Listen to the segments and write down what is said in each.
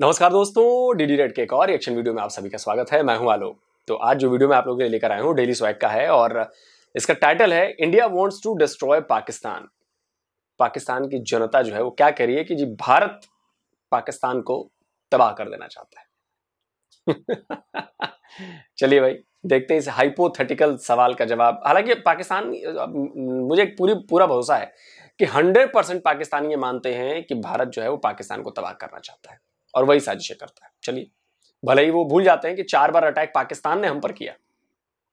नमस्कार दोस्तों DD red के एक और एक्शन वीडियो में आप सभी का स्वागत है मैं हूं आलोक तो आज जो वीडियो मैं आप लोगों के लिए लेकर आया हूं डेली स्वैग का है और इसका टाइटल है India wants to destroy Pakistan Pakistan की जनता जो है वो क्या कह रही है कि जी भारत पाकिस्तान को तबाह कर देना चाहता है चलिए भाई देखते हैं इस हाइपोथेटिकल सवाल का जवाब हालांकि पाकिस्तान मुझे पूरी पूरा भरोसा है कि 100 परसेंट पाकिस्तानी ये मानते हैं कि भारत जो है वो पाकिस्तान को तबाह करना चाहता है और वही साजिशें करता है चलिए भले ही वो भूल जाते हैं कि चार बार अटैक पाकिस्तान ने हम पर किया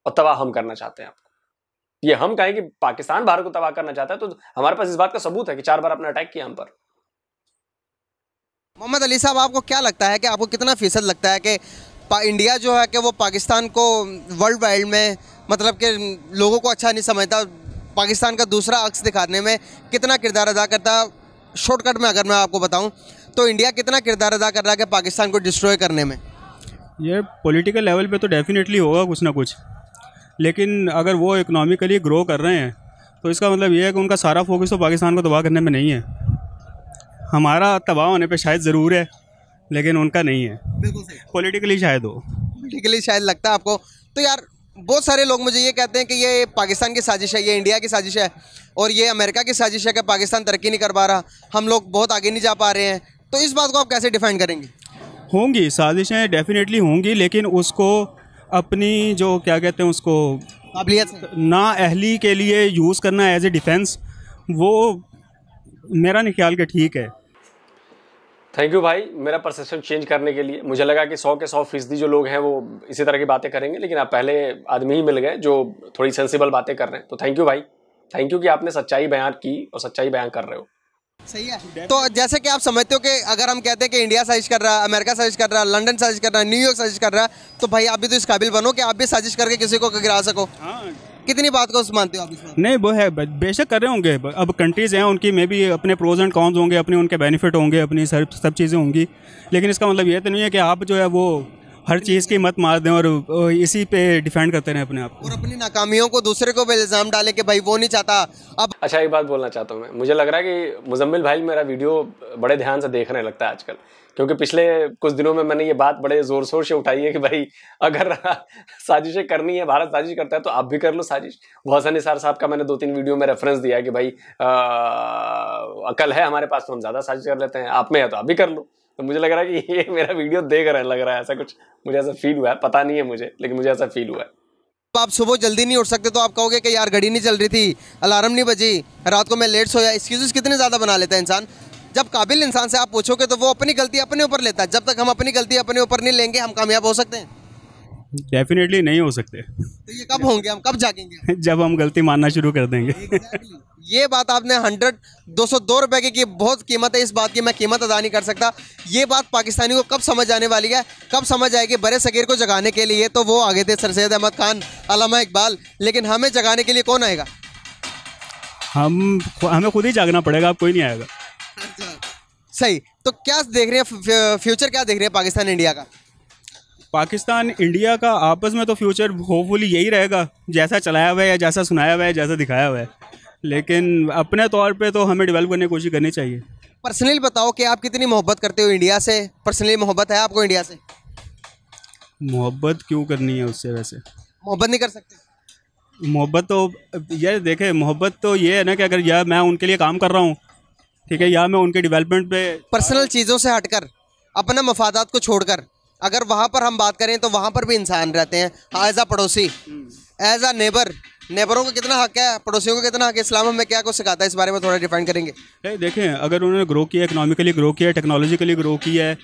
और तबाह हम करना चाहते हैं आपको ये हम कहें कि पाकिस्तान भारत को तबाह करना चाहता है तो हमारे पास इस बात का सबूत है कि चार बार आपने अटैक किया हम पर मोहम्मद अली साहब आपको क्या लगता है कि आपको कितना फीसद लगता है कि इंडिया जो है कि वो पाकिस्तान को वर्ल्ड वाइड में मतलब कि लोगों को अच्छा नहीं समझता पाकिस्तान का दूसरा अक्स दिखाने में कितना किरदार अदा करता शॉर्टकट में अगर मैं आपको बताऊं तो इंडिया कितना किरदार अदा कर रहा है पाकिस्तान को डिस्ट्रॉय करने में ये पॉलिटिकल लेवल पे तो डेफिनेटली होगा कुछ ना कुछ लेकिन अगर वो इकोनॉमिकली ग्रो कर रहे हैं तो इसका मतलब ये है कि उनका सारा फोकस तो पाकिस्तान को तबाह करने में नहीं है हमारा तबाह होने पर शायद ज़रूर है लेकिन उनका नहीं है पॉलिटिकली शायद हो पॉलिटिकली शायद लगता है आपको तो यार बहुत सारे लोग मुझे ये कहते हैं कि ये पाकिस्तान की साजिश है ये इंडिया की साजिश है और ये अमेरिका की साजिश है कि पाकिस्तान तरक्की नहीं कर पा रहा हम लोग बहुत आगे नहीं जा पा रहे हैं तो इस बात को आप कैसे डिफाइन करेंगे होंगी साजिशें डेफिनेटली होंगी लेकिन उसको अपनी जो क्या कहते हैं उसको काबिलियत ना अहली के लिए यूज़ करना एज ए डिफेंस वो मेरा नहीं ख्याल के ठीक है थैंक यू भाई मेरा परसेप्शन चेंज करने के लिए मुझे लगा कि सौ के सौ फीसदी जो लोग हैं वो इसी तरह की बातें करेंगे लेकिन आप पहले आदमी ही मिल गए जो थोड़ी सेंसिबल बातें कर रहे हैं तो थैंक यू भाई थैंक यू कि आपने सच्चाई बयान की और सच्चाई बयान कर रहे हो सही है तो जैसे कि आप समझते हो कि अगर हम कहते हैं कि इंडिया साजिश कर रहा है अमेरिका साजिश कर रहा है लंडन साजिश कर रहा है न्यूयॉर्क साजिश कर रहा है तो भाई आप भी तो इस काबिल बनो कि आप भी साजिश करके किसी को गिरा सको हाँ। कितनी बात को मानते हो आप नहीं वो है बेशक कर रहे होंगे अब कंट्रीज हैं उनकी मे भी अपने प्रोज एंड कॉन्स होंगे अपने उनके बेनिफिट होंगे अपनी सब सब चीज़ें होंगी लेकिन इसका मतलब ये तो नहीं है कि आप जो है वो हर चीज़ की मत मार दें और इसी पे डिफेंड करते रहें अपने आप और अपनी नाकामियों को दूसरे को भी इल्ज़ाम डाले कि भाई वो नहीं चाहता अब अच्छा एक बात बोलना चाहता हूँ मैं मुझे लग रहा है कि मुजम्मिल भाई मेरा वीडियो बड़े ध्यान से देखने लगता है आजकल क्योंकि पिछले कुछ दिनों में मैंने ये बात बड़े ज़ोर शोर से उठाई है कि भाई अगर साजिशें करनी है भारत साजिश करता है तो आप भी कर लो साजिश वहसन निसार साहब का मैंने दो तीन वीडियो में रेफरेंस दिया कि भाई अकल है हमारे पास तो हम ज़्यादा साजिश कर लेते हैं आप में है तो आप भी कर लो तो मुझे लग रहा है कि ये मेरा वीडियो देख रहा है लग रहा है ऐसा कुछ मुझे ऐसा फील हुआ है पता नहीं है मुझे लेकिन मुझे ऐसा फील हुआ है तो आप सुबह जल्दी नहीं उठ सकते तो आप कहोगे कि यार घड़ी नहीं चल रही थी अलार्म नहीं बजी रात को मैं लेट सोया एक्सक्यूज कितने ज़्यादा बना लेता है इंसान जब काबिल इंसान से आप पूछोगे तो वो अपनी गलती अपने ऊपर लेता है जब तक हम अपनी गलती अपने ऊपर नहीं लेंगे हम कामयाब हो सकते हैं डेफिनेटली नहीं हो सकते तो ये कब होंगे हम कब जागेंगे जब हम गलती मानना शुरू कर देंगे ये बात आपने हंड्रेड दो सौ दो की बहुत कीमत है इस बात की मैं कीमत अदा नहीं कर सकता ये बात पाकिस्तानी को कब समझ आने वाली है कब समझ आएगी बड़े सगीर को जगाने के लिए तो वो आगे थे सर सैद अहमद खान अलामा इकबाल लेकिन हमें जगाने के लिए कौन आएगा हम हमें खुद ही जागना पड़ेगा अब कोई नहीं आएगा अच्छा। सही तो क्या देख रहे हैं फ्यूचर क्या देख रहे हैं पाकिस्तान इंडिया का पाकिस्तान इंडिया का आपस में तो फ्यूचर होपफुली यही रहेगा जैसा चलाया हुआ है या जैसा सुनाया हुआ है जैसा दिखाया हुआ है लेकिन अपने तौर पे तो हमें डेवलप करने की कोशिश करनी चाहिए पर्सनली बताओ कि आप कितनी मोहब्बत करते हो इंडिया से पर्सनली मोहब्बत है आपको इंडिया से मोहब्बत क्यों करनी है उससे वैसे मोहब्बत नहीं कर सकते मोहब्बत तो यार देखे मोहब्बत तो ये है ना कि अगर या मैं उनके लिए काम कर रहा हूँ ठीक है या मैं उनके डेवलपमेंट पे पर्सनल चीज़ों से हटकर अपना मफादात को छोड़कर अगर वहाँ पर हम बात करें तो वहाँ पर भी इंसान रहते हैं एज आ पड़ोसी एज आ नेबर नेबरों का कितना हक है पड़ोसियों का कितना हक है इस्लाम हमें क्या कुछ सिखाता है इस बारे में थोड़ा डिफाइन करेंगे नहीं देखें अगर उन्होंने ग्रो किया इकोनॉमिकली ग्रो किया टेक्नोलॉजिकली ग्रो किया है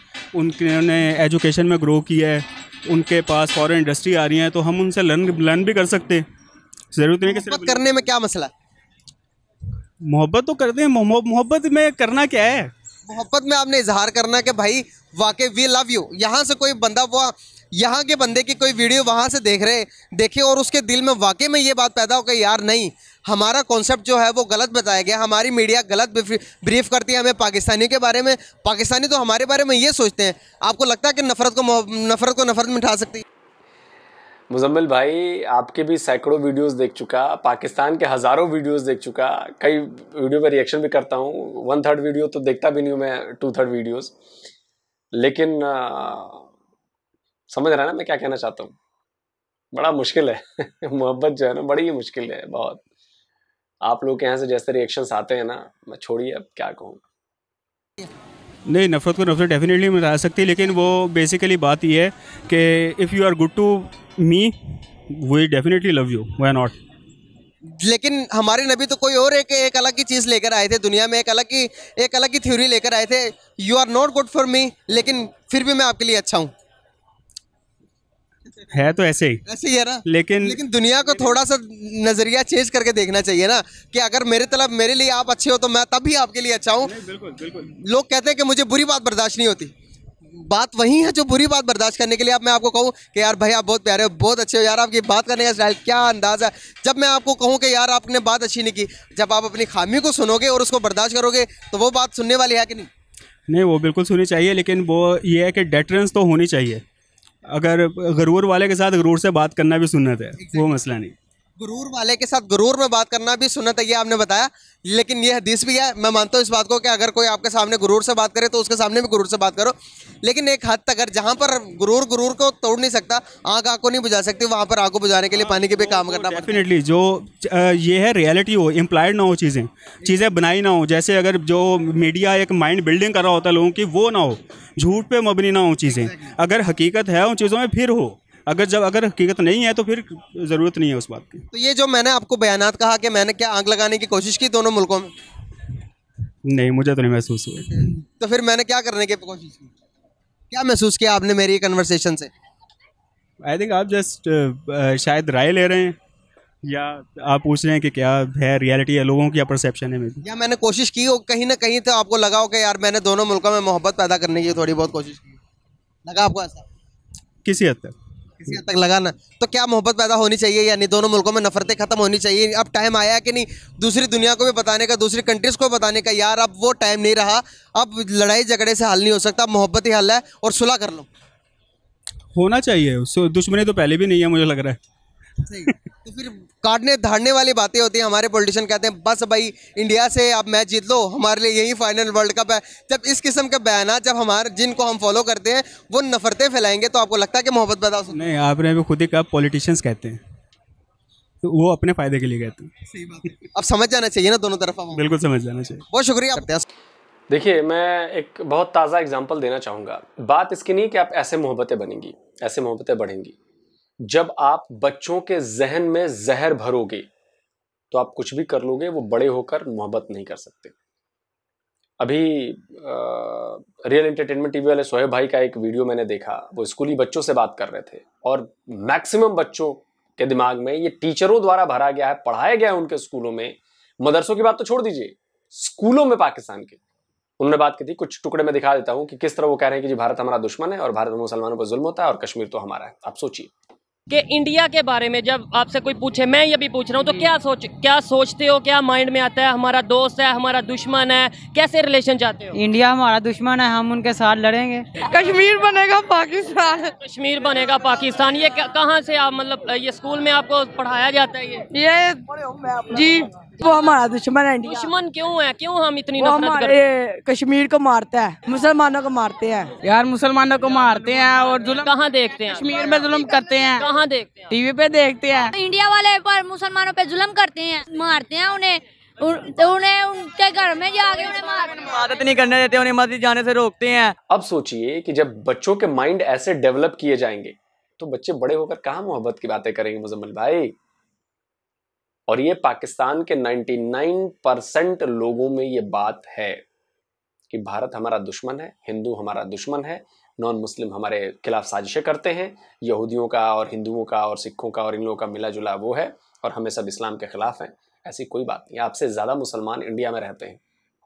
उनने एजुकेशन में ग्रो किया है उनके पास फॉरन इंडस्ट्री आ रही है तो हम उनसे लर्न लर्न भी कर सकते हैं ज़रूरत नहीं कि करने में क्या मसला मोहब्बत तो करते हैं मोहब्बत में करना क्या है मोहब्बत में आपने इजहार करना कि भाई वाकई वी लव यू यहाँ से कोई बंदा वो यहाँ के बंदे की कोई वीडियो वहाँ से देख रहे देखे और उसके दिल में वाकई में ये बात पैदा हो गई यार नहीं हमारा कॉन्सेप्ट जो है वो गलत बताया गया हमारी मीडिया गलत ब्रीफ करती है हमें पाकिस्तानियों के बारे में पाकिस्तानी तो हमारे बारे में ये सोचते हैं आपको लगता है कि नफरत को नफरत को नफरत मिठा सकती है मुजम्मिल भाई आपके भी सैकड़ों वीडियोस देख चुका पाकिस्तान के हज़ारों वीडियोस देख चुका कई वीडियो पर रिएक्शन भी करता हूँ वन थर्ड वीडियो तो देखता भी नहीं हूँ मैं टू थर्ड वीडियोस लेकिन आ, समझ रहा है ना मैं क्या कहना चाहता हूँ बड़ा मुश्किल है मोहब्बत जो है ना बड़ी ही मुश्किल है बहुत आप लोग के यहाँ से जैसे रिएक्शंस आते हैं ना मैं छोड़िए अब क्या कहूँगा नहीं नफ़रत को नफ़रत डेफिनेटली मिटा सकती है लेकिन वो बेसिकली बात ये है कि if you are good to me we definitely love you why not लेकिन हमारे नबी तो कोई और एक एक अलग की चीज़ लेकर आए थे दुनिया में एक अलग की एक अलग की थ्योरी लेकर आए थे you are not good for me लेकिन फिर भी मैं आपके लिए अच्छा हूँ है तो ऐसे ही ऐसे ही है ना लेकिन लेकिन दुनिया को थोड़ा सा नजरिया चेंज करके देखना चाहिए ना कि अगर मेरे तलब मेरे लिए आप अच्छे हो तो मैं तब भी आपके लिए अच्छा हूँ बिल्कुल बिल्कुल लोग कहते हैं कि मुझे बुरी बात बर्दाश्त नहीं होती बात वही है जो बुरी बात बर्दाश्त करने के लिए आप मैं आपको कहूँ कि यार भाई आप बहुत प्यारे हो बहुत अच्छे हो यार आपकी बात करने का स्टाइल क्या अंदाज़ है जब मैं आपको कहूँ कि यार आपने बात अच्छी नहीं की जब आप अपनी खामी को सुनोगे और उसको बर्दाश्त करोगे तो वो बात सुनने वाली है कि नहीं नहीं वो बिल्कुल सुननी चाहिए लेकिन वो ये है कि डेटरेंस तो होनी चाहिए अगर गरूर वाले के साथ गरूर से बात करना भी सुनत है वो मसला नहीं गुरूर वाले के साथ गुरूर में बात करना भी सुनत है ये आपने बताया लेकिन ये हदीस भी है मैं मानता हूँ इस बात को कि अगर कोई आपके सामने गुरूर से बात करे तो उसके सामने भी गुरूर से बात करो लेकिन एक हद तक जहाँ पर गुरूर गुरूर को तोड़ नहीं सकता आग आँख को नहीं बुझा सकती वहाँ पर आग को बुझाने के लिए पानी के भी काम करना डेफिनेटली जो ये है रियलिटी हो इम्प्लाइड ना हो चीज़ें चीज़ें बनाई ना हो जैसे अगर जो मीडिया एक माइंड बिल्डिंग कर रहा होता है लोगों की वो ना हो झूठ पर मबनी ना हो चीज़ें अगर हकीकत है उन चीज़ों में फिर हो अगर जब अगर हकीकत नहीं है तो फिर ज़रूरत नहीं है उस बात की तो ये जो मैंने आपको बयान कहा कि मैंने क्या आग लगाने की कोशिश की दोनों मुल्कों में नहीं मुझे तो नहीं महसूस हुआ तो फिर मैंने क्या करने की कोशिश की क्या महसूस किया आपने मेरी कन्वर्सेशन से आई थिंक आप जस्ट uh, शायद राय ले रहे हैं या आप पूछ रहे हैं कि क्या है रियलिटी है लोगों की या परसेप्शन है मेरी या मैंने कोशिश की हो कहीं ना कहीं तो आपको लगा हो कि यार मैंने दोनों मुल्कों में मोहब्बत पैदा करने की थोड़ी बहुत कोशिश की लगा आपको ऐसा किसी हद तक किसी हद तक लगाना तो क्या मोहब्बत पैदा होनी चाहिए या नहीं दोनों मुल्कों में नफरतें खत्म होनी चाहिए अब टाइम आया कि नहीं दूसरी दुनिया को भी बताने का दूसरी कंट्रीज़ को बताने का यार अब वो टाइम नहीं रहा अब लड़ाई झगड़े से हल नहीं हो सकता अब मोहब्बत ही हल है और सुलह कर लो होना चाहिए दुश्मनी तो पहले भी नहीं है मुझे लग रहा है तो फिर काटने धाड़ने वाली बातें होती हैं हमारे पॉलिटिशियन कहते हैं बस भाई इंडिया से आप मैच जीत लो हमारे लिए यही फाइनल वर्ल्ड कप है जब इस किस्म के बयान जब हमारे जिनको हम फॉलो करते हैं वो नफरतें फैलाएंगे तो आपको लगता है कि मोहब्बत बताओ नहीं आपने भी खुद ही कहा पॉलिटिशियंस कहते हैं तो वो अपने फायदे के लिए कहते हैं सही बात अब समझ जाना चाहिए ना दोनों तरफ बिल्कुल समझ जाना चाहिए बहुत शुक्रिया आप देखिए मैं एक बहुत ताज़ा एग्जाम्पल देना चाहूँगा बात इसकी नहीं कि आप ऐसे मोहब्बतें बनेंगी ऐसे मोहब्बतें बढ़ेंगी जब आप बच्चों के जहन में जहर भरोगे तो आप कुछ भी कर लोगे वो बड़े होकर मोहब्बत नहीं कर सकते अभी रियल एंटरटेनमेंट टीवी वाले सोहेब भाई का एक वीडियो मैंने देखा वो स्कूली बच्चों से बात कर रहे थे और मैक्सिमम बच्चों के दिमाग में ये टीचरों द्वारा भरा गया है पढ़ाया गया है उनके स्कूलों में मदरसों की बात तो छोड़ दीजिए स्कूलों में पाकिस्तान के उन्होंने बात की थी कुछ टुकड़े में दिखा देता हूँ कि किस तरह वो कह रहे हैं कि जी भारत हमारा दुश्मन है और भारत में मुसलमानों पर जुल्म होता है और कश्मीर तो हमारा है आप सोचिए कि इंडिया के बारे में जब आपसे कोई पूछे मैं ये भी पूछ रहा हूँ तो क्या सोच क्या सोचते हो क्या माइंड में आता है हमारा दोस्त है हमारा दुश्मन है कैसे रिलेशन चाहते हो इंडिया हमारा दुश्मन है हम उनके साथ लड़ेंगे कश्मीर बनेगा पाकिस्तान कश्मीर बनेगा पाकिस्तान ये कहाँ से आप मतलब ये स्कूल में आपको पढ़ाया जाता है ये ये जी तो वो हमारा दुश्मन है दुश्मन क्यों है क्यों हम इतनी वो हमारे कश्मीर को मारता है मुसलमानों को मारते हैं यार मुसलमानों को मारते हैं और जुल्म कहाँ देखते हैं कश्मीर में जुल्म करते हैं कहाँ देखते हैं टीवी पे देखते हैं इंडिया वाले पर मुसलमानों पे जुल्म करते हैं मारते हैं उन्हें तो उन्हें उनके घर में जाके उन्हें आदत नहीं करने देते उन्हें मस्जिद जाने से रोकते हैं अब सोचिए कि जब बच्चों के माइंड ऐसे डेवलप किए जाएंगे तो बच्चे बड़े होकर कहाँ मोहब्बत की बातें करेंगे मुजम्मल भाई और ये पाकिस्तान के 99 परसेंट लोगों में ये बात है कि भारत हमारा दुश्मन है हिंदू हमारा दुश्मन है नॉन मुस्लिम हमारे खिलाफ साजिशें करते हैं यहूदियों का और हिंदुओं का और सिखों का और इन लोगों का मिला जुला वो है और हमें सब इस्लाम के ख़िलाफ़ हैं ऐसी कोई बात नहीं आपसे ज़्यादा मुसलमान इंडिया में रहते हैं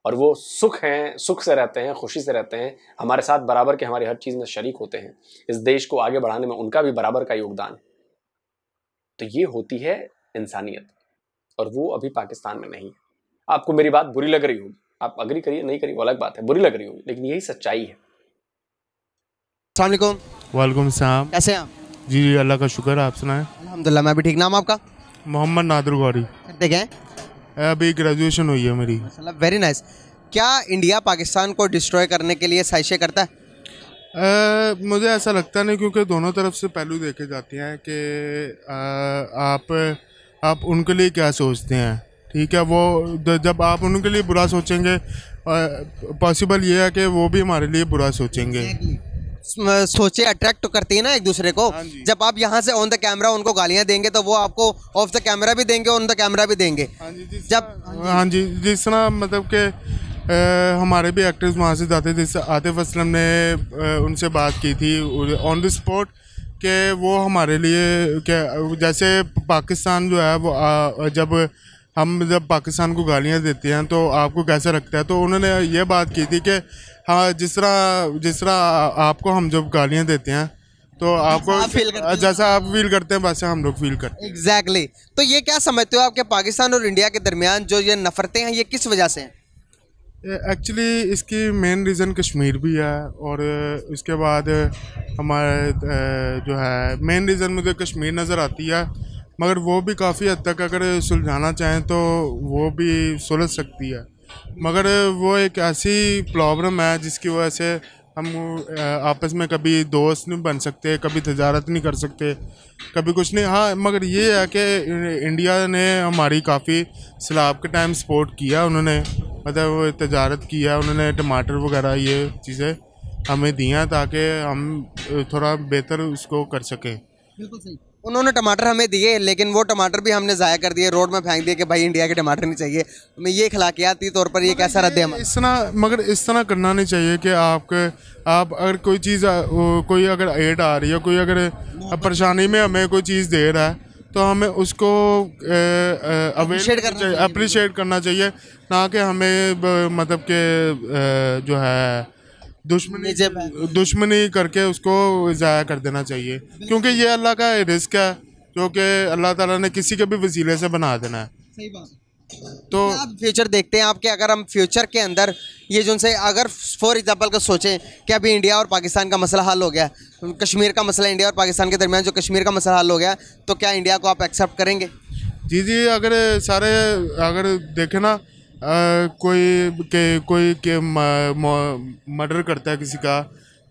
और वो सुख हैं सुख से रहते हैं खुशी से रहते हैं हमारे साथ बराबर के हमारी हर चीज़ में शरीक होते हैं इस देश को आगे बढ़ाने में उनका भी बराबर का योगदान है तो ये होती है इंसानियत और वो अभी पाकिस्तान में नहीं है आपको मेरी बात बुरी लग रही होगी आप अग्री करिए नहीं करिए अलग बात है बुरी लग रही होगी लेकिन यही सच्चाई है वालेकुम साहब कैसे हैं जी जी अल्लाह का शुक्र आप सुनाए अलहमदिल्ला मैं भी ठीक नाम आपका मोहम्मद नादर गौरी देखे अभी ग्रेजुएशन हुई है मेरी मतलब वेरी नाइस क्या इंडिया पाकिस्तान को डिस्ट्रॉय करने के लिए साइशें करता है आ, मुझे ऐसा लगता नहीं क्योंकि दोनों तरफ से पहलू देखे जाते हैं कि आप आप उनके लिए क्या सोचते हैं ठीक है वो जब आप उनके लिए बुरा सोचेंगे पॉसिबल ये है कि वो भी हमारे लिए बुरा सोचेंगे सोचे अट्रैक्ट तो करती है ना एक दूसरे को हाँ जब आप यहाँ से ऑन द कैमरा उनको गालियाँ देंगे तो वो आपको ऑफ द कैमरा भी देंगे ऑन द कैमरा भी देंगे हाँ जब हाँ जी जिस तरह मतलब कि हमारे भी एक्टर्स वहाँ से जाते थे आतिफ असलम ने आ, उनसे बात की थी ऑन द स्पॉट कि वो हमारे लिए जैसे पाकिस्तान जो है वो आ, जब हम जब पाकिस्तान को गालियां देते हैं तो आपको कैसे रखता है तो उन्होंने ये बात की थी कि हाँ जिस तरह जिस तरह आपको हम जब गालियां देते हैं तो आपको आप फील करते जैसा आप फील करते हैं वैसे हम लोग फील करते हैं एग्जैक्टली exactly. तो ये क्या समझते हो आपके पाकिस्तान और इंडिया के दरमियान जो ये नफरतें हैं ये किस वजह से हैं एक्चुअली इसकी मेन रीज़न कश्मीर भी है और इसके बाद हमारे जो है मेन रीज़न मुझे कश्मीर नज़र आती है मगर वो भी काफ़ी हद तक अगर सुलझाना चाहें तो वो भी सुलझ सकती है मगर वो एक ऐसी प्रॉब्लम है जिसकी वजह से हम आपस में कभी दोस्त नहीं बन सकते कभी तजारत नहीं कर सकते कभी कुछ नहीं हाँ मगर ये है कि इंडिया ने हमारी काफ़ी सैलाब के टाइम सपोर्ट किया उन्होंने मतलब तजारत की है उन्होंने टमाटर वगैरह ये चीज़ें हमें दी हैं ताकि हम थोड़ा बेहतर उसको कर सकें बिल्कुल सही उन्होंने टमाटर हमें दिए लेकिन वो टमाटर भी हमने ज़ाया कर दिए रोड में फेंक दिए कि भाई इंडिया के टमाटर नहीं चाहिए हमें ये खिलाकियाती तौर पर ये कैसा रद्द है इस तरह मगर इस तरह करना नहीं चाहिए कि आपके आप अगर कोई चीज़ कोई अगर एड आ रही है कोई अगर परेशानी में हमें कोई चीज़ दे रहा है तो हमें उसको अप्रीशियट करना चाहिए ना कि हमें मतलब के जो है दुश्मनी दुश्मनी करके उसको ज़ाया कर देना चाहिए क्योंकि ये अल्लाह का रिस्क है जो कि अल्लाह ताला ने किसी के भी वसीले से बना देना है सही बात तो आप फ्यूचर देखते हैं आपके अगर हम फ्यूचर के अंदर ये जो से अगर फॉर एग्जांपल का सोचें कि अभी इंडिया और पाकिस्तान का मसला हल हो गया कश्मीर का मसला इंडिया और पाकिस्तान के दरमियान जो कश्मीर का मसला हल हो गया तो क्या इंडिया को आप एक्सेप्ट करेंगे जी जी अगर सारे अगर देखें ना कोई के, कोई के मर्डर करता है किसी का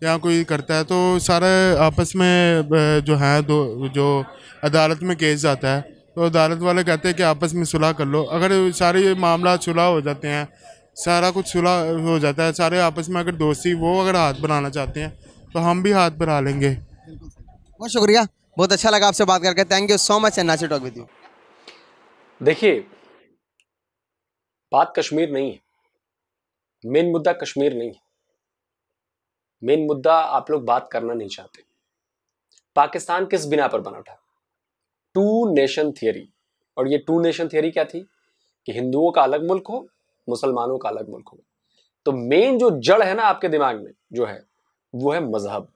या कोई करता है तो सारे आपस में जो है दो जो अदालत में केस जाता है तो अदालत वाले कहते हैं कि आपस में सुलह कर लो अगर सारे मामला सुलह हो जाते हैं सारा कुछ सुलह हो जाता है सारे आपस में अगर दोस्ती वो अगर हाथ बनाना चाहते हैं तो हम भी हाथ बना लेंगे बहुत शुक्रिया बहुत अच्छा लगा आपसे बात करके thank you so much and talk with you देखिए बात कश्मीर नहीं है मेन मुद्दा कश्मीर नहीं है मेन मुद्दा आप लोग बात करना नहीं चाहते पाकिस्तान किस बिना पर बना उठा टू नेशन थियोरी और ये टू नेशन थियोरी क्या थी कि हिंदुओं का अलग मुल्क हो मुसलमानों का अलग मुल्क हो तो मेन जो जड़ है ना आपके दिमाग में जो है वो है मजहब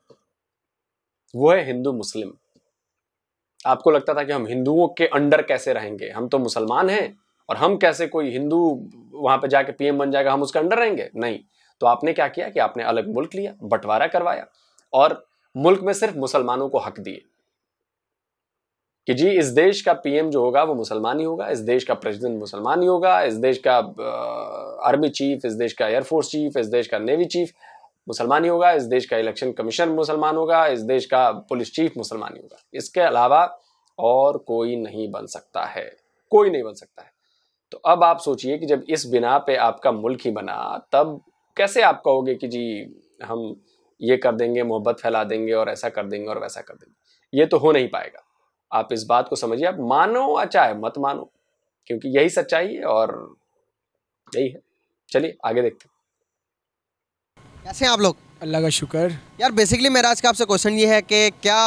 वो है हिंदू मुस्लिम आपको लगता था कि हम हिंदुओं के अंडर कैसे रहेंगे हम तो मुसलमान हैं और हम कैसे कोई हिंदू वहां पे जाके पीएम बन जाएगा हम उसके अंडर रहेंगे नहीं तो आपने क्या किया कि आपने अलग मुल्क लिया बंटवारा करवाया और मुल्क में सिर्फ मुसलमानों को हक दिए कि जी इस देश का पीएम जो होगा वो मुसलमान ही होगा इस देश का प्रेसिडेंट मुसलमान ही होगा इस देश का आर्मी चीफ इस देश का एयरफोर्स चीफ इस देश का नेवी चीफ मुसलमान ही होगा इस देश का इलेक्शन कमीशन मुसलमान होगा इस देश का पुलिस चीफ मुसलमान ही होगा इसके अलावा और कोई नहीं बन सकता है कोई नहीं बन सकता है तो अब आप सोचिए कि जब इस बिना पे आपका मुल्क ही बना तब कैसे आप कहोगे कि जी हम ये कर देंगे मोहब्बत फैला देंगे और ऐसा कर देंगे और वैसा कर देंगे ये तो हो नहीं पाएगा आप इस बात को समझिए आप मानो या चाहे मत मानो क्योंकि यही सच्चाई है और यही है चलिए आगे देखते हैं कैसे हैं आप लोग अल्लाह का शुक्र यार बेसिकली मेरा आज का आपसे क्वेश्चन ये है कि क्या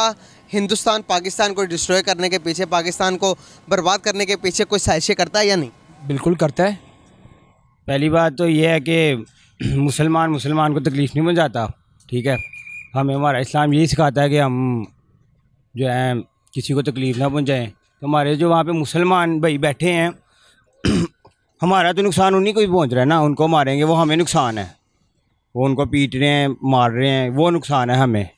हिंदुस्तान पाकिस्तान को डिस्ट्रॉय करने के पीछे पाकिस्तान को बर्बाद करने के पीछे कोई साजिशें करता है या नहीं बिल्कुल करता है पहली बात तो ये है कि मुसलमान मुसलमान को तकलीफ़ नहीं पहुँचाता ठीक है हमें हमारा इस्लाम यही सिखाता है कि हम जो है किसी को तकलीफ़ ना पहुँचाएँ तो हमारे जो वहाँ पर मुसलमान भाई बैठे हैं हमारा तो नुकसान उन्हीं को भी पहुँच रहा है ना उनको मारेंगे वो हमें नुकसान है वो उनको पीट रहे हैं मार रहे हैं वो नुकसान है हमें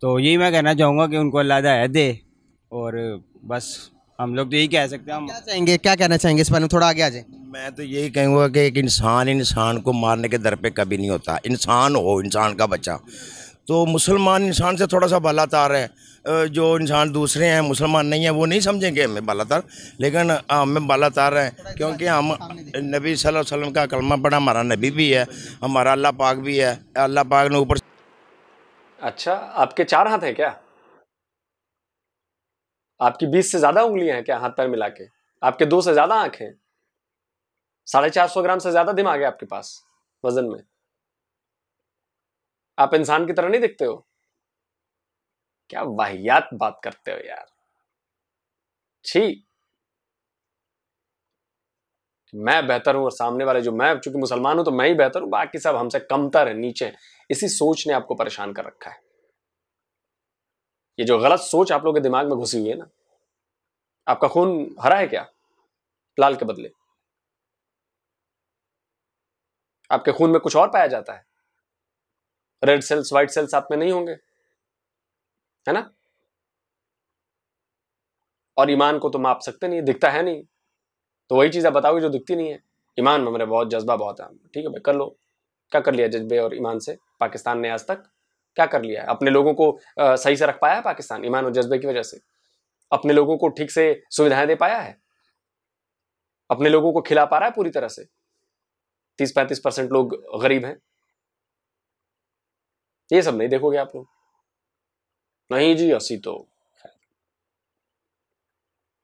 तो यही मैं कहना चाहूँगा कि उनको अल्लाह दया दे और बस हम लोग तो यही कह सकते हैं हम क्या चाहेंगे क्या कहना चाहेंगे इस बारे में थोड़ा आगे आ जाए मैं तो यही कहूँगा कि एक इंसान इंसान को मारने के दर पे कभी नहीं होता इंसान हो इंसान का बच्चा तो मुसलमान इंसान से थोड़ा सा भला तार है जो इंसान दूसरे हैं मुसलमान नहीं हैं वो नहीं समझेंगे हमें बाला तार लेकिन हमें बाला तार हैं क्योंकि हम नबी सल्लल्लाहु अलैहि वसल्लम का कलमा पड़ा हमारा नबी भी है हमारा अल्लाह पाक भी है अल्लाह पाक ने ऊपर अच्छा आपके चार हाथ हैं क्या आपकी बीस से ज़्यादा उंगलियाँ हैं क्या हाथ पैर मिला के आपके दो से ज़्यादा आँखें साढ़े चार सौ ग्राम से ज़्यादा दिमाग है आपके पास वजन में आप इंसान की तरह नहीं दिखते हो क्या वाहियात बात करते हो यार छी मैं बेहतर हूं और सामने वाले जो मैं चूंकि मुसलमान हूं तो मैं ही बेहतर हूं बाकी सब हमसे कमतर है नीचे इसी सोच ने आपको परेशान कर रखा है ये जो गलत सोच आप लोगों के दिमाग में घुसी हुई है ना आपका खून हरा है क्या लाल के बदले आपके खून में कुछ और पाया जाता है रेड सेल्स व्हाइट सेल्स आप में नहीं होंगे है ना और ईमान को तो माप सकते नहीं दिखता है नहीं तो वही चीज़ आप बताओगे जो दिखती नहीं है ईमान में मेरा बहुत जज्बा बहुत है ठीक है भाई कर लो क्या कर लिया जज्बे और ईमान से पाकिस्तान ने आज तक क्या कर लिया है अपने लोगों को आ, सही से रख पाया है पाकिस्तान ईमान और जज्बे की वजह से अपने लोगों को ठीक से सुविधाएं दे पाया है अपने लोगों को खिला पा रहा है पूरी तरह से तीस पैंतीस परसेंट लोग गरीब हैं ये सब नहीं देखोगे आप लोग nahi ji asito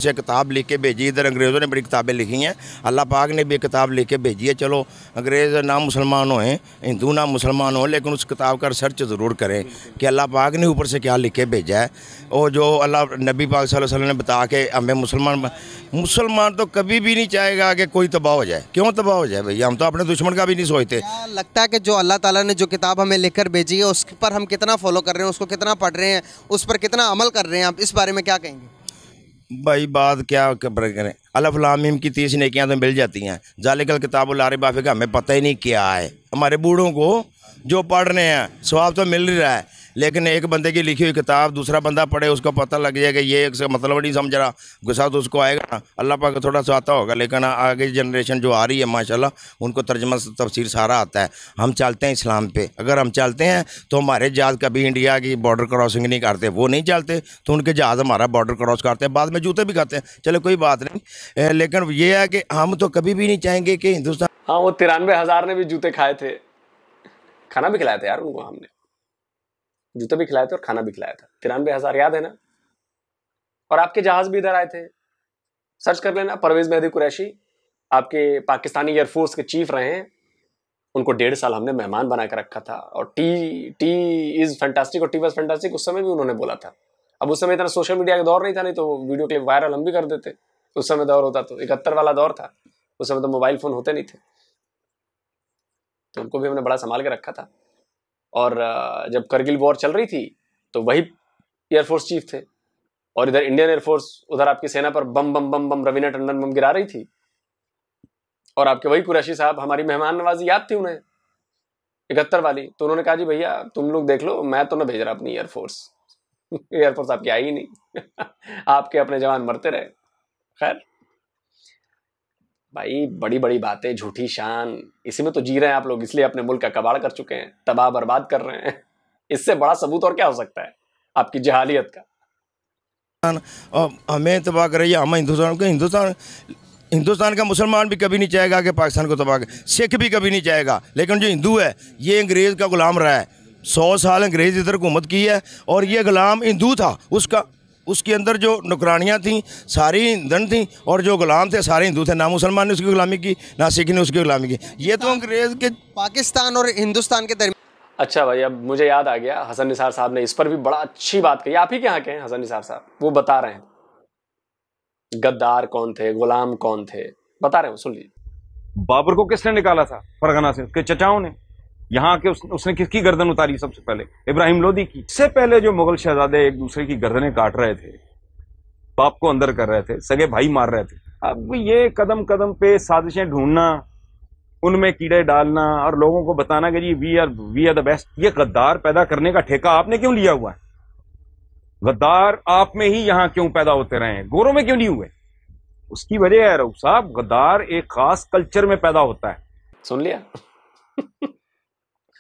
से किताब लिख के भेजी इधर अंग्रेज़ों ने बड़ी किताबें लिखी हैं अल्लाह पाक ने भी किताब लिख के भेजी है चलो अंग्रेज़ ना मुसलमान होए हिंदू ना मुसलमान हों लेकिन उस किताब का रिसर्च ज़रूर करें कि अल्लाह पाक ने ऊपर से क्या लिख के भेजा है और जो अल्लाह नबी पाक वसल्लम ने बता के हमें मुसलमान मुसलमान तो कभी भी नहीं चाहेगा कि कोई तबाह हो जाए क्यों तबाह हो जाए भैया हम तो अपने दुश्मन का भी नहीं सोचते लगता है कि जो अल्लाह ताला ने जो किताब हमें कर भेजी है उस पर हम कितना फॉलो कर रहे हैं उसको कितना पढ़ रहे हैं उस पर कितना अमल कर रहे हैं आप इस बारे में क्या कहेंगे भाई बात क्या करें अलफ की तीस नेकियां तो मिल जाती हैं जालिकल लारे बाफे का हमें पता ही नहीं क्या है हमारे बूढ़ों को जो पढ़ रहे हैं स्वाब तो मिल रहा है लेकिन एक बंदे की लिखी हुई किताब दूसरा बंदा पढ़े उसको पता लग जाएगा ये एक मतलब नहीं समझ रहा गुस्सा तो उसको आएगा ना अल्लाह पाक थोड़ा सा आता होगा लेकिन आगे जनरेशन जो आ रही है माशाल्लाह उनको तर्जमा तफसीर सारा आता है हम चलते हैं इस्लाम पे अगर हम चलते हैं तो हमारे जहाज़ कभी इंडिया की बॉर्डर क्रॉसिंग नहीं करते वो नहीं चलते तो उनके जहाज़ हमारा बॉर्डर क्रॉस करते हैं बाद में जूते भी खाते हैं चलो कोई बात नहीं लेकिन ये है कि हम तो कभी भी नहीं चाहेंगे कि हिंदुस्तान हाँ वो तिरानवे हज़ार ने भी जूते खाए थे खाना भी खिलाया था यार उनको हमने जूते भी खिलाए थे और खाना भी खिलाया था तिरानवे हज़ार याद है ना और आपके जहाज़ भी इधर आए थे सर्च कर लेना परवेज़ मेहदी कुरैशी आपके पाकिस्तानी एयरफोर्स के चीफ रहे हैं उनको डेढ़ साल हमने मेहमान बना कर रखा था और टी टी इज़ फैंटास्टिक और टी वॉज फैंटास्टिक उस समय भी उन्होंने बोला था अब उस समय इतना सोशल मीडिया का दौर नहीं था नहीं तो वीडियो क्लिप वायरल हम भी कर देते उस समय दौर होता तो इकहत्तर वाला दौर था उस समय तो मोबाइल फ़ोन होते नहीं थे तो उनको भी हमने बड़ा संभाल के रखा था और जब करगिल वॉर चल रही थी तो वही एयरफोर्स चीफ थे और इधर इंडियन एयरफोर्स उधर आपकी सेना पर बम बम बम बम रवीना टंडन बम गिरा रही थी और आपके वही कुरैशी साहब हमारी मेहमान नवाजी याद थी उन्हें इकहत्तर वाली तो उन्होंने कहा जी भैया तुम लोग देख लो मैं तो ना भेज रहा अपनी एयरफोर्स एयरफोर्स आपकी आई ही नहीं आपके अपने जवान मरते रहे खैर भाई बड़ी बड़ी बातें झूठी शान इसी में तो जी रहे हैं आप लोग इसलिए अपने मुल्क का कबाड़ कर चुके हैं तबाह बर्बाद कर रहे हैं इससे बड़ा सबूत और क्या हो सकता है आपकी जहालियत का और हमें तबाह कर रही है हम हिंदुस्तान के हिंदुस्तान हिंदुस्तान का मुसलमान भी कभी नहीं चाहेगा कि पाकिस्तान को तबाह सिख भी कभी नहीं चाहेगा लेकिन जो हिंदू है ये अंग्रेज़ का गुलाम रहा है सौ साल अंग्रेज़ इधर हुकूमत की है और ये गुलाम हिंदू था उसका उसके अंदर जो नौकरानियाँ थीं सारी हिंदन थी और जो गुलाम थे सारे हिंदू थे ना मुसलमान ने उसकी गुलामी की ना सिख ने उसकी गुलामी की ये तो अंग्रेज़ के पाकिस्तान और हिंदुस्तान के दरमियान अच्छा भाई अब मुझे याद आ गया हसन निसार साहब ने इस पर भी बड़ा अच्छी बात कही आप ही क्या यहाँ के हैं हसन निसार साहब वो बता रहे हैं गद्दार कौन थे गुलाम कौन थे बता रहे हो सुन लीजिए बाबर को किसने निकाला था फरगना से उसके चचाओं ने यहाँ के उस, उसने किसकी गर्दन उतारी सबसे पहले इब्राहिम लोदी की इससे पहले जो मुगल शहजादे एक दूसरे की गर्दनें काट रहे थे बाप को अंदर कर रहे थे सगे भाई मार रहे थे अब ये कदम कदम पे साजिशें ढूंढना उनमें कीड़े डालना और लोगों को बताना कि जी we are we are the best ये गद्दार पैदा करने का ठेका आपने क्यों लिया हुआ है गद्दार आप में ही यहां क्यों पैदा होते रहे हैं गोरों में क्यों नहीं हुए उसकी वजह है रऊफ साहब गद्दार एक खास कल्चर में पैदा होता है सुन लिया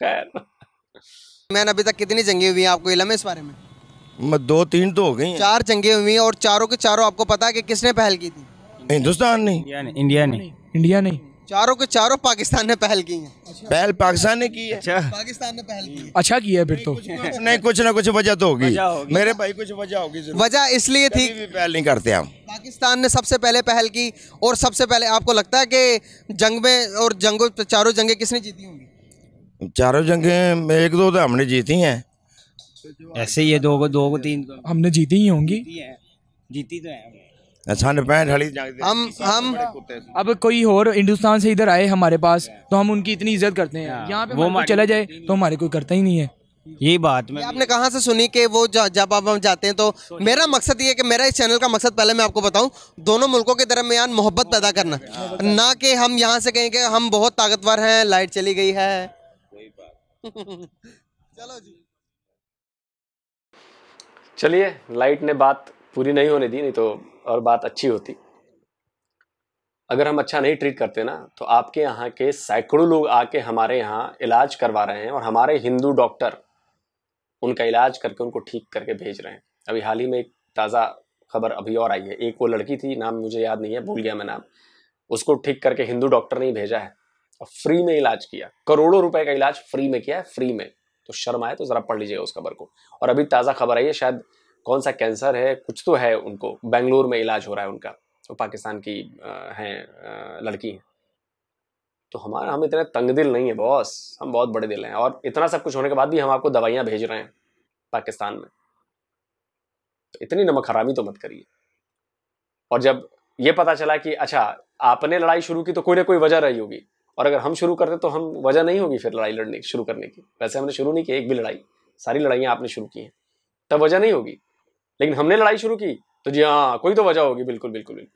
खैर मैंने अभी तक कितनी जंगी हुई है आपको इलम है इस बारे में दो तीन तो हो गई चार जंगे हुई और चारों के चारों आपको पता है कि किसने पहल की थी हिंदुस्तान नहीं इंडिया नहीं इंडिया नहीं चारों के चारों पाकिस्तान ने पहल की है अच्छा। पहल पाकिस्तान ने की है अच्छा। पाकिस्तान ने पहल की है अच्छा किया फिर तो नहीं कुछ ना कुछ वजह तो होगी मेरे भाई कुछ वजह होगी वजह इसलिए थी पहल नहीं करते हम पाकिस्तान ने सबसे पहले पहल की और सबसे पहले आपको लगता है कि जंग में और जंगों चारों जंगे किसने जीती होंगी चारों जंगे में एक दो तो हमने जीती हैं ऐसे ही है दो दो तीन तो। हमने जीती ही होंगी जीती तो है हम हम अब कोई और हिंदुस्तान से इधर आए हमारे पास तो हम उनकी इतनी इज्जत करते हैं हाँ। यहाँ पे वो चला जाए तो हमारे कोई करता ही नहीं है ये बात मैं आपने कहाँ से सुनी कि वो जब आप हम जाते हैं तो मेरा मकसद ये है कि मेरा इस चैनल का मकसद पहले मैं आपको बताऊं दोनों मुल्कों के दरमियान मोहब्बत पैदा करना हाँ। ना कि हम यहाँ से कहें कि हम बहुत ताकतवर हैं लाइट चली गई है चलो जी चलिए लाइट ने बात पूरी नहीं होने दी नहीं तो और बात अच्छी होती अगर हम अच्छा नहीं ट्रीट करते ना तो आपके यहाँ के सैकड़ों लोग आके हमारे यहाँ इलाज करवा रहे हैं और हमारे हिंदू डॉक्टर उनका इलाज करके उनको ठीक करके भेज रहे हैं अभी हाल ही में एक ताज़ा खबर अभी और आई है एक वो लड़की थी नाम मुझे याद नहीं है भूल गया मैं नाम उसको ठीक करके हिंदू डॉक्टर ने ही भेजा है और फ्री में इलाज किया करोड़ों रुपए का इलाज फ्री में किया है फ्री में तो शर्म आए तो ज़रा पढ़ लीजिएगा उस खबर को और अभी ताज़ा खबर आई है शायद कौन सा कैंसर है कुछ तो है उनको बेंगलोर में इलाज हो रहा है उनका तो पाकिस्तान की हैं लड़की है तो हमारा हम इतने तंग दिल नहीं है बॉस हम बहुत बड़े दिल हैं और इतना सब कुछ होने के बाद भी हम आपको दवाइयां भेज रहे हैं पाकिस्तान में तो इतनी नमक हरामी तो मत करिए और जब ये पता चला कि अच्छा आपने लड़ाई शुरू की तो कोई ना कोई वजह रही होगी और अगर हम शुरू करते तो हम वजह नहीं होगी फिर लड़ाई लड़ने शुरू करने की वैसे हमने शुरू नहीं की एक भी लड़ाई सारी लड़ाइयाँ आपने शुरू की हैं तब वजह नहीं होगी लेकिन हमने लड़ाई शुरू की तो जी हाँ कोई तो वजह होगी बिल्कुल बिल्कुल बिल्कुल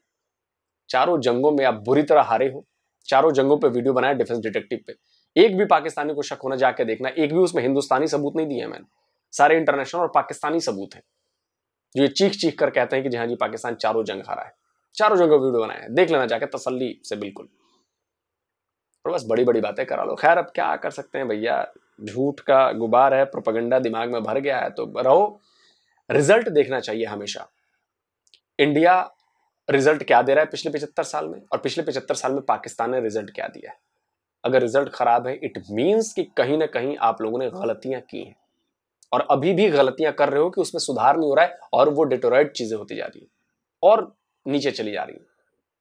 चारों जंगों में आप बुरी तरह हारे हो चारों जंगों पर वीडियो बनाया डिफेंस डिटेक्टिव पे एक भी पाकिस्तानी को शक होना जाके देखना एक भी उसमें हिंदुस्तानी सबूत नहीं दिया है मैंने सारे इंटरनेशनल और पाकिस्तानी सबूत हैं जो ये चीख चीख कर कहते हैं कि जी हाँ जी पाकिस्तान चारों जंग हारा है चारों जंग वीडियो बनाया है देख लेना जाके तसल्ली से बिल्कुल और बस बड़ी बड़ी बातें करा लो खैर अब क्या कर सकते हैं भैया झूठ का गुबार है प्रोपगंडा दिमाग में भर गया है तो रहो रिजल्ट देखना चाहिए हमेशा इंडिया रिजल्ट क्या दे रहा है पिछले पिछहत्तर साल में और पिछले पिछहत्तर साल में पाकिस्तान ने रिजल्ट क्या दिया है अगर रिजल्ट खराब है इट मीन्स कि कहीं ना कहीं आप लोगों ने गलतियां की हैं और अभी भी गलतियां कर रहे हो कि उसमें सुधार नहीं हो रहा है और वो डिटोराइड चीजें होती जा रही है और नीचे चली जा रही है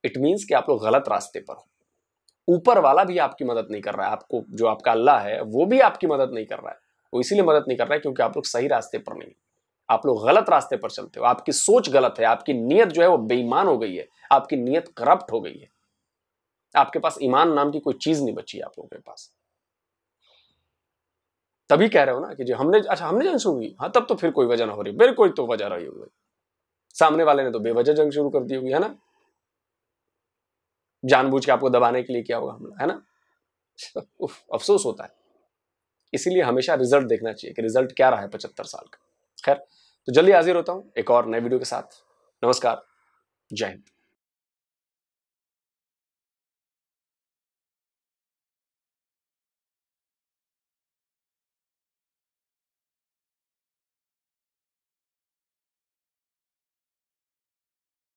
इट मीन्स कि आप लोग गलत रास्ते पर हो ऊपर वाला भी आपकी मदद नहीं कर रहा है आपको जो आपका अल्लाह है वो भी आपकी मदद नहीं कर रहा है वो इसीलिए मदद नहीं कर रहा है क्योंकि आप लोग सही रास्ते पर नहीं आप लोग गलत रास्ते पर चलते हो आपकी सोच गलत है आपकी नीयत जो है वो बेईमान हो गई है आपकी नीयत करप्ट हो गई है आपके पास ईमान नाम की कोई चीज नहीं बची आप लोगों के पास तभी कह रहे हो ना कि जो हमने अच्छा हमने जंग शुरू की हाँ तब तो फिर कोई वजह ना हो रही बिल्कुल कोई तो वजह रही होगी सामने वाले ने तो बेवजह जंग शुरू कर दी होगी है ना जानबूझ के आपको दबाने के लिए किया होगा हमला है ना उफ, अफसोस होता है इसीलिए हमेशा रिजल्ट देखना चाहिए कि रिजल्ट क्या रहा है पचहत्तर साल का खैर तो जल्दी हाजिर होता हूँ एक और नए वीडियो के साथ नमस्कार जय हिंद